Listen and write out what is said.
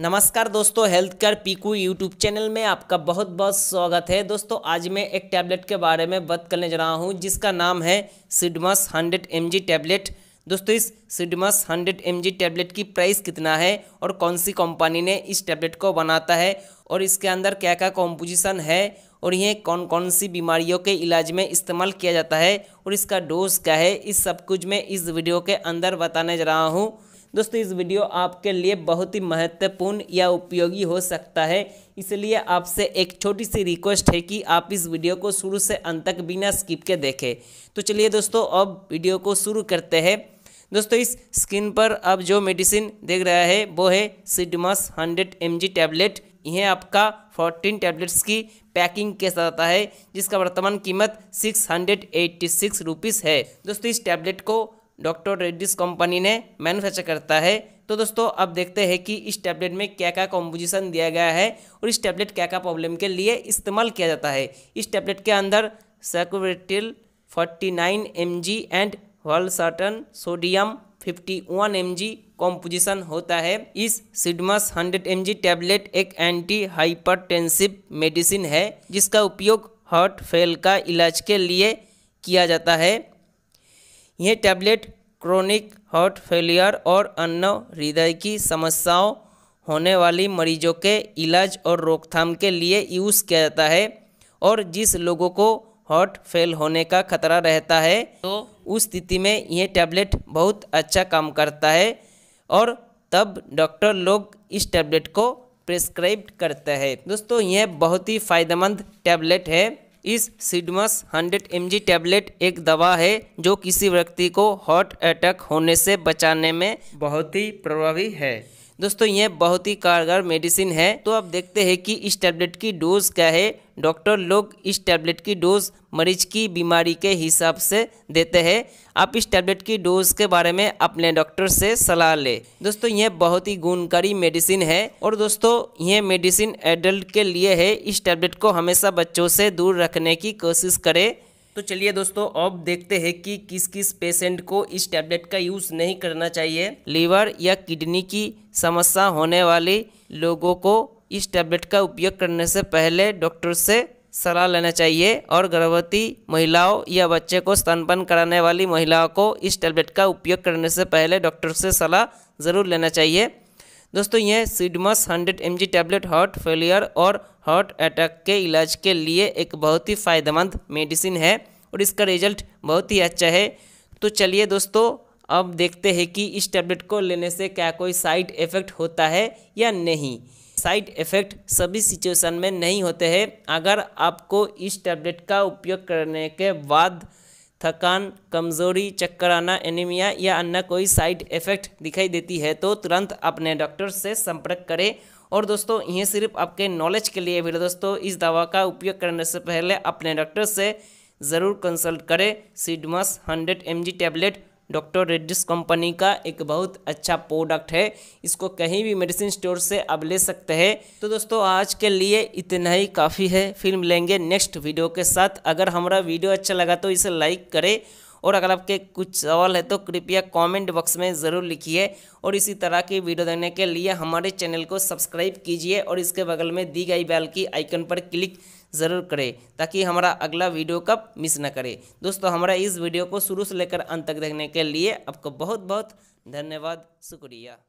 नमस्कार दोस्तों health care पीकू यूट्यूब चैनल में आपका बहुत बहुत स्वागत है दोस्तों आज मैं एक टैबलेट के बारे में बात करने जा रहा हूँ जिसका नाम है सिडमस हंड्रेड एम टैबलेट दोस्तों इस सिडमस हंड्रेड एम टैबलेट की प्राइस कितना है और कौन सी कंपनी ने इस टैबलेट को बनाता है और इसके अंदर क्या क्या कॉम्पोजिशन है और यह कौन कौन सी बीमारियों के इलाज में इस्तेमाल किया जाता है और इसका डोज क्या है इस सब कुछ मैं इस वीडियो के अंदर बताने जा रहा हूँ दोस्तों इस वीडियो आपके लिए बहुत ही महत्वपूर्ण या उपयोगी हो सकता है इसलिए आपसे एक छोटी सी रिक्वेस्ट है कि आप इस वीडियो को शुरू से अंत तक बिना स्किप के देखें तो चलिए दोस्तों अब वीडियो को शुरू करते हैं दोस्तों इस स्क्रीन पर आप जो मेडिसिन देख रहा है वो है Cidmus hundred M G tablet यह आपका फोर्टीन टैबलेट्स की पैकिंग के साथ आता है जिसका वर्तमान कीमत six hundred eighty six rupees है दोस्तों इस टैबलेट को डॉक्टर रेड्डीज कंपनी ने मैनुफैक्चर करता है तो दोस्तों अब देखते हैं कि इस टैबलेट में क्या क्या कॉम्पोजिशन दिया गया है और इस टैबलेट क्या क्या प्रॉब्लम के लिए इस्तेमाल किया जाता है इस टैबलेट के अंदर sacubitril forty nine M G and valsartan sodium fifty one M G composition होता है इस Cidmus hundred M G tablet एक एंटी हाइपरटेंसिव मेडिसिन है जिसका उपयोग हार्ट फेल का इलाज के लिए किया जाता है यह टैबलेट क्रोनिक हार्ट फेलियर और अन्य हृदय की समस्याओं होने वाली मरीजों के इलाज और रोकथाम के लिए यूज़ किया जाता है और जिस लोगों को हार्ट फेल होने का खतरा रहता है तो उस स्थिति में यह टैबलेट बहुत अच्छा काम करता है और तब डॉक्टर लोग इस टैबलेट को प्रेस्क्राइब करते हैं दोस्तों यह बहुत ही फ़ायदेमंद टैबलेट है इस सिडमस 100 एम टैबलेट एक दवा है जो किसी व्यक्ति को हार्ट अटैक होने से बचाने में बहुत ही प्रभावी है दोस्तों ये बहुत ही कारगर मेडिसिन है तो आप देखते हैं कि इस टैबलेट की डोज क्या है डॉक्टर लोग इस टैबलेट की डोज मरीज की बीमारी के हिसाब से देते हैं आप इस टैबलेट की डोज के बारे में अपने डॉक्टर से सलाह लें दोस्तों यह बहुत ही गुणकारी मेडिसिन है और दोस्तों यह मेडिसिन एडल्ट के लिए है इस टैबलेट को हमेशा बच्चों से दूर रखने की कोशिश करें तो चलिए दोस्तों अब देखते हैं कि किस किस पेशेंट को इस टैबलेट का यूज़ नहीं करना चाहिए लीवर या किडनी की समस्या होने वाले लोगों को इस टैबलेट का उपयोग करने से पहले डॉक्टर से सलाह लेना चाहिए और गर्भवती महिलाओं या बच्चे को स्तनपान कराने वाली महिलाओं को इस टैबलेट का उपयोग करने से पहले डॉक्टर से सलाह ज़रूर लेना चाहिए दोस्तों यह Cidmus 100 M tablet heart failure और हार्ट अटैक के इलाज के लिए एक बहुत ही फ़ायदेमंद मेडिसिन है और इसका रिजल्ट बहुत ही अच्छा है तो चलिए दोस्तों अब देखते हैं कि इस टैबलेट को लेने से क्या कोई साइड इफ़ेक्ट होता है या नहीं साइड इफ़ेक्ट सभी सिचुएशन में नहीं होते हैं अगर आपको इस टैबलेट का उपयोग करने के बाद थकान कमज़ोरी चक्कर आना एनीमिया या अन्य कोई साइड इफ़ेक्ट दिखाई देती है तो तुरंत अपने डॉक्टर से संपर्क करें और दोस्तों यह सिर्फ आपके नॉलेज के लिए भी दोस्तों इस दवा का उपयोग करने से पहले अपने डॉक्टर से ज़रूर कंसल्ट करें Cidmus hundred M G tablet doctor Reddy's company का एक बहुत अच्छा प्रोडक्ट है इसको कहीं भी मेडिसिन स्टोर से आप ले सकते हैं तो दोस्तों आज के लिए इतना ही काफ़ी है फिल्म लेंगे नेक्स्ट वीडियो के साथ अगर हमारा वीडियो अच्छा लगा तो इसे लाइक करें और अगर आपके कुछ सवाल है तो कृपया कमेंट बॉक्स में ज़रूर लिखिए और इसी तरह की वीडियो देने के लिए हमारे चैनल को सब्सक्राइब कीजिए और इसके बगल में दी गई बैल की आइकन पर क्लिक ज़रूर करें ताकि हमारा अगला वीडियो कब मिस ना करें दोस्तों हमारा इस वीडियो को शुरू से लेकर अंत तक देखने के लिए आपको बहुत बहुत धन्यवाद शुक्रिया